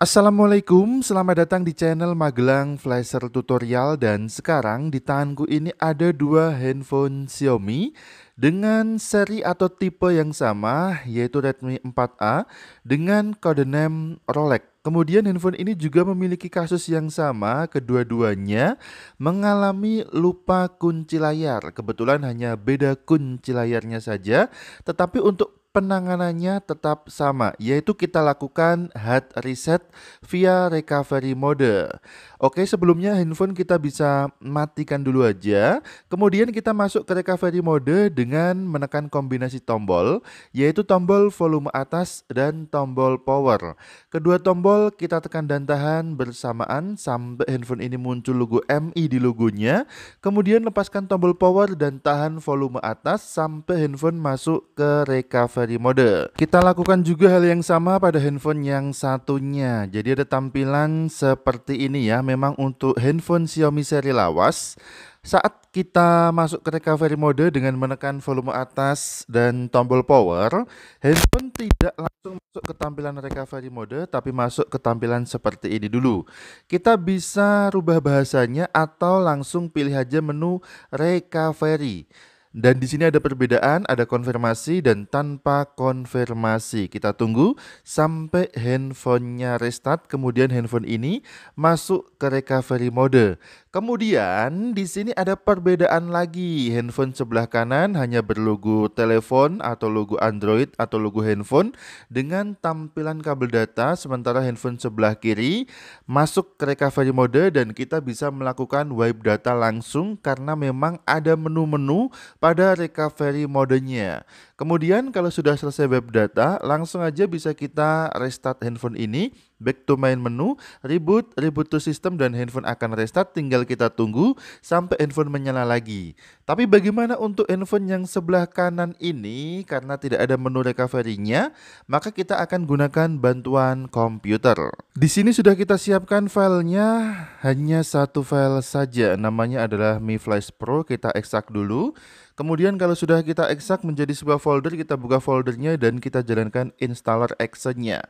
Assalamualaikum, selamat datang di channel Magelang Flasher Tutorial dan sekarang di tanganku ini ada dua handphone Xiaomi dengan seri atau tipe yang sama yaitu Redmi 4A dengan kode name Rolex. Kemudian handphone ini juga memiliki kasus yang sama, kedua-duanya mengalami lupa kunci layar. Kebetulan hanya beda kunci layarnya saja, tetapi untuk penanganannya tetap sama, yaitu kita lakukan head reset via recovery mode. Oke, sebelumnya handphone kita bisa matikan dulu aja. Kemudian kita masuk ke recovery mode dengan menekan kombinasi tombol, yaitu tombol volume atas dan tombol power. Kedua tombol kita tekan dan tahan bersamaan sampai handphone ini muncul logo MI di logonya. Kemudian lepaskan tombol power dan tahan volume atas sampai handphone masuk ke recovery mode. Kita lakukan juga hal yang sama pada handphone yang satunya. Jadi ada tampilan seperti ini ya memang untuk handphone Xiaomi seri lawas. Saat kita masuk ke recovery mode dengan menekan volume atas dan tombol power, handphone tidak langsung masuk ke tampilan recovery mode tapi masuk ke tampilan seperti ini dulu. Kita bisa rubah bahasanya atau langsung pilih aja menu recovery. Dan di sini ada perbedaan, ada konfirmasi dan tanpa konfirmasi. Kita tunggu sampai handphonenya restart, kemudian handphone ini masuk ke recovery mode. Kemudian di sini ada perbedaan lagi. Handphone sebelah kanan hanya berlogo telepon atau logo Android atau logo handphone dengan tampilan kabel data, sementara handphone sebelah kiri masuk ke recovery mode dan kita bisa melakukan wipe data langsung karena memang ada menu-menu pada recovery modenya. Kemudian kalau sudah selesai web data, langsung aja bisa kita restart handphone ini back to main menu, reboot, reboot to system dan handphone akan restart. Tinggal kita tunggu sampai handphone menyala lagi. Tapi bagaimana untuk handphone yang sebelah kanan ini karena tidak ada menu recovery-nya, maka kita akan gunakan bantuan komputer. Di sini sudah kita siapkan filenya, hanya satu file saja. Namanya adalah Mi Flash Pro, kita ekstrak dulu. Kemudian kalau sudah kita ekstrak menjadi sebuah folder, kita buka foldernya dan kita jalankan installer action-nya.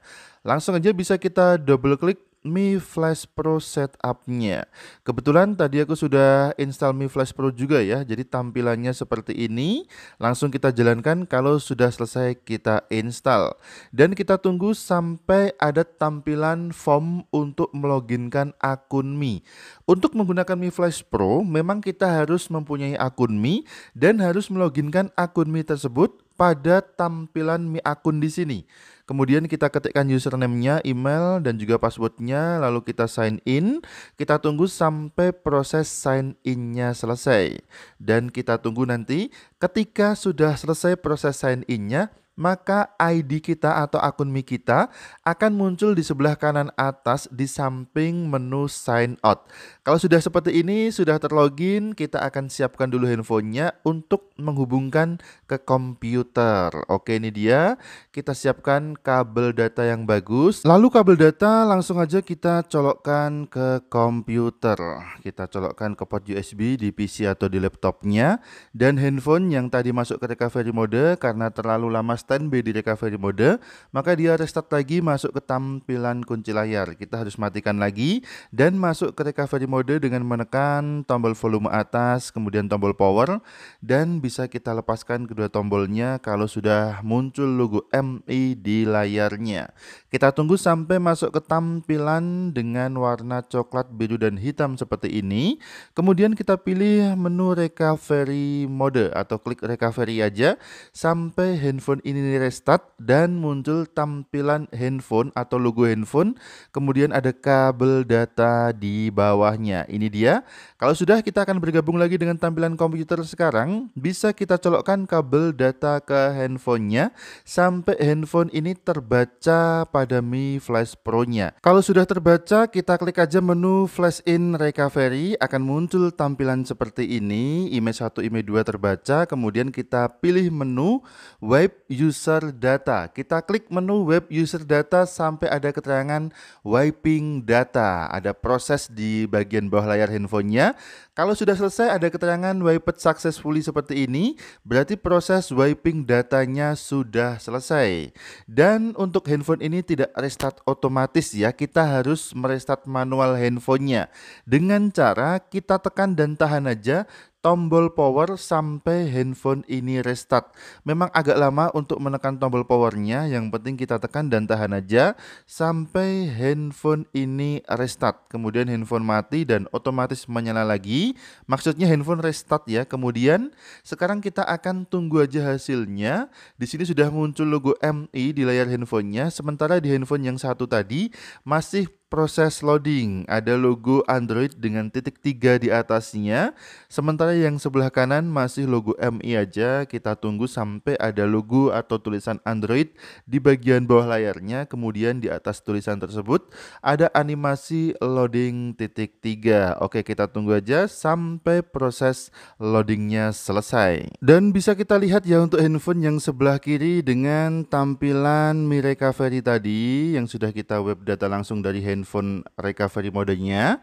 Langsung aja bisa kita double klik Mi Flash Pro setupnya. Kebetulan tadi aku sudah install Mi Flash Pro juga ya, jadi tampilannya seperti ini. Langsung kita jalankan kalau sudah selesai kita install. Dan kita tunggu sampai ada tampilan form untuk meloginkan akun Mi. Untuk menggunakan Mi Flash Pro, memang kita harus mempunyai akun Mi dan harus meloginkan akun Mi tersebut pada tampilan Mi Akun di sini. Kemudian kita ketikkan username-nya, email, dan juga password-nya, lalu kita sign in. Kita tunggu sampai proses sign in-nya selesai. Dan kita tunggu nanti ketika sudah selesai proses sign in-nya, maka ID kita atau akun Mi kita akan muncul di sebelah kanan atas di samping menu sign out. Kalau sudah seperti ini, sudah terlogin, kita akan siapkan dulu handphonenya untuk menghubungkan ke komputer. Oke, ini dia. Kita siapkan kabel data yang bagus. Lalu kabel data langsung aja kita colokkan ke komputer. Kita colokkan ke port USB di PC atau di laptopnya dan handphone yang tadi masuk ke recovery mode karena terlalu lama stand standby di recovery mode, maka dia restart lagi masuk ke tampilan kunci layar. Kita harus matikan lagi dan masuk ke recovery mode dengan menekan tombol volume atas, kemudian tombol power, dan bisa kita lepaskan kedua tombolnya kalau sudah muncul logo MI di layarnya. Kita tunggu sampai masuk ke tampilan dengan warna coklat, biru, dan hitam seperti ini. Kemudian kita pilih menu recovery mode atau klik recovery aja sampai handphone ini restart dan muncul tampilan handphone atau logo handphone. Kemudian ada kabel data di bawahnya. Ini dia. Kalau sudah kita akan bergabung lagi dengan tampilan komputer sekarang. Bisa kita colokkan kabel data ke handphonenya sampai handphone ini terbaca pada Mi Flash Pro-nya. Kalau sudah terbaca, kita klik aja menu Flash in Recovery akan muncul tampilan seperti ini. Image 1, image 2 terbaca, kemudian kita pilih menu Wipe user data. Kita klik menu web user data sampai ada keterangan wiping data. Ada proses di bagian bawah layar handphonenya. Kalau sudah selesai ada keterangan wiped successfully seperti ini, berarti proses wiping datanya sudah selesai. Dan untuk handphone ini tidak restart otomatis ya, kita harus merestart manual handphonenya. Dengan cara kita tekan dan tahan aja tombol power sampai handphone ini restart. Memang agak lama untuk menekan tombol powernya, yang penting kita tekan dan tahan aja sampai handphone ini restart. Kemudian handphone mati dan otomatis menyala lagi maksudnya handphone restart ya. Kemudian sekarang kita akan tunggu aja hasilnya. Di sini sudah muncul logo MI di layar handphonenya. Sementara di handphone yang satu tadi masih proses loading. Ada logo Android dengan titik tiga di atasnya. Sementara yang sebelah kanan masih logo MI aja. Kita tunggu sampai ada logo atau tulisan Android di bagian bawah layarnya. Kemudian di atas tulisan tersebut ada animasi loading titik tiga. Oke kita tunggu aja sampai proses loadingnya selesai. Dan bisa kita lihat ya untuk handphone yang sebelah kiri dengan tampilan Mi Recovery tadi yang sudah kita web data langsung dari handphone handphone recovery modenya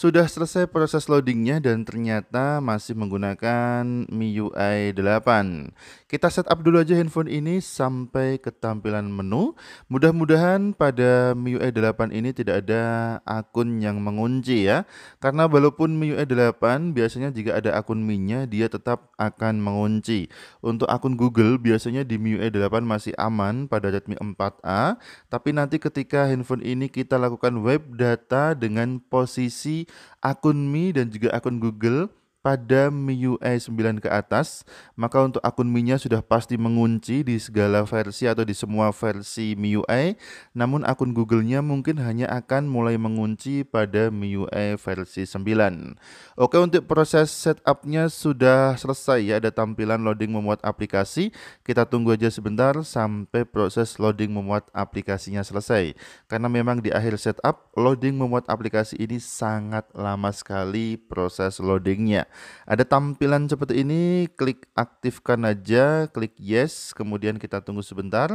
sudah selesai proses loadingnya dan ternyata masih menggunakan MIUI 8. Kita setup dulu aja handphone ini sampai ke tampilan menu. Mudah-mudahan pada MIUI 8 ini tidak ada akun yang mengunci ya. Karena walaupun MIUI 8 biasanya jika ada akun mi dia tetap akan mengunci. Untuk akun Google biasanya di MIUI 8 masih aman pada Redmi 4A. Tapi nanti ketika handphone ini kita lakukan web data dengan posisi akun Mi dan juga akun Google pada MIUI 9 ke atas, maka untuk akun mi sudah pasti mengunci di segala versi atau di semua versi MIUI, namun akun Google-nya mungkin hanya akan mulai mengunci pada MIUI versi 9. Oke, untuk proses setupnya sudah selesai ya, ada tampilan loading memuat aplikasi. Kita tunggu aja sebentar sampai proses loading memuat aplikasinya selesai. Karena memang di akhir setup, loading memuat aplikasi ini sangat lama sekali proses loadingnya. Ada tampilan seperti ini, klik aktifkan aja, klik yes, kemudian kita tunggu sebentar.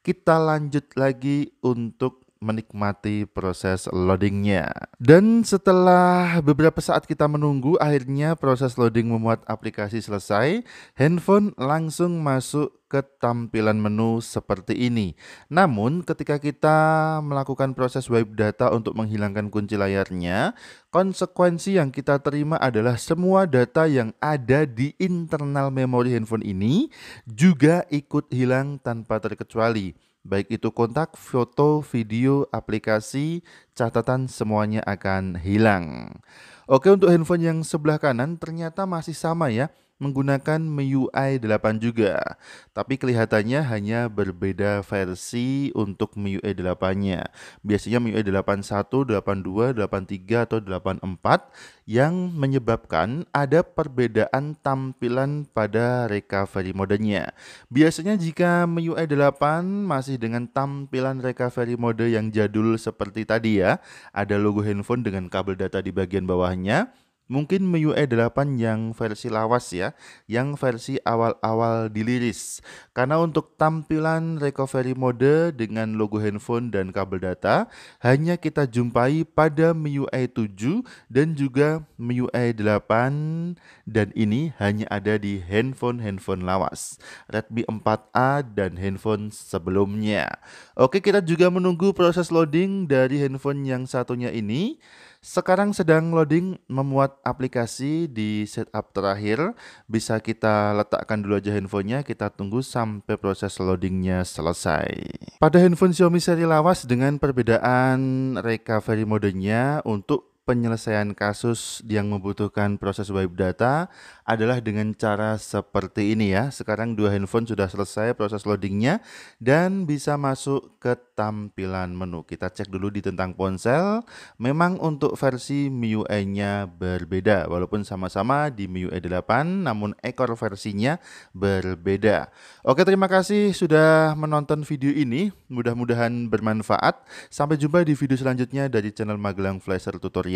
Kita lanjut lagi untuk menikmati proses loadingnya. Dan setelah beberapa saat kita menunggu, akhirnya proses loading memuat aplikasi selesai, handphone langsung masuk ke tampilan menu seperti ini. Namun, ketika kita melakukan proses wipe data untuk menghilangkan kunci layarnya, konsekuensi yang kita terima adalah semua data yang ada di internal memori handphone ini juga ikut hilang tanpa terkecuali baik itu kontak, foto, video, aplikasi, catatan semuanya akan hilang. Oke, untuk handphone yang sebelah kanan ternyata masih sama ya menggunakan MIUI 8 juga, tapi kelihatannya hanya berbeda versi untuk MIUI 8-nya. Biasanya MIUI 81, 82, 83 atau 84 yang menyebabkan ada perbedaan tampilan pada recovery modenya. Biasanya jika MIUI 8 masih dengan tampilan recovery mode yang jadul seperti tadi ya, ada logo handphone dengan kabel data di bagian bawahnya, Mungkin MIUI 8 yang versi lawas ya, yang versi awal-awal diliris. Karena untuk tampilan recovery mode dengan logo handphone dan kabel data hanya kita jumpai pada MIUI 7 dan juga MIUI 8 dan ini hanya ada di handphone-handphone lawas, Redmi 4A dan handphone sebelumnya. Oke, kita juga menunggu proses loading dari handphone yang satunya ini. Sekarang sedang loading memuat aplikasi di setup terakhir. Bisa kita letakkan dulu aja handphonenya, kita tunggu sampai proses loadingnya selesai. Pada handphone Xiaomi seri lawas dengan perbedaan recovery modenya untuk penyelesaian kasus yang membutuhkan proses web data adalah dengan cara seperti ini ya. Sekarang dua handphone sudah selesai proses loadingnya dan bisa masuk ke tampilan menu. Kita cek dulu di tentang ponsel. Memang untuk versi MIUI-nya berbeda walaupun sama-sama di MIUI 8 e namun ekor versinya berbeda. Oke, terima kasih sudah menonton video ini. Mudah-mudahan bermanfaat. Sampai jumpa di video selanjutnya dari channel Magelang Flasher Tutorial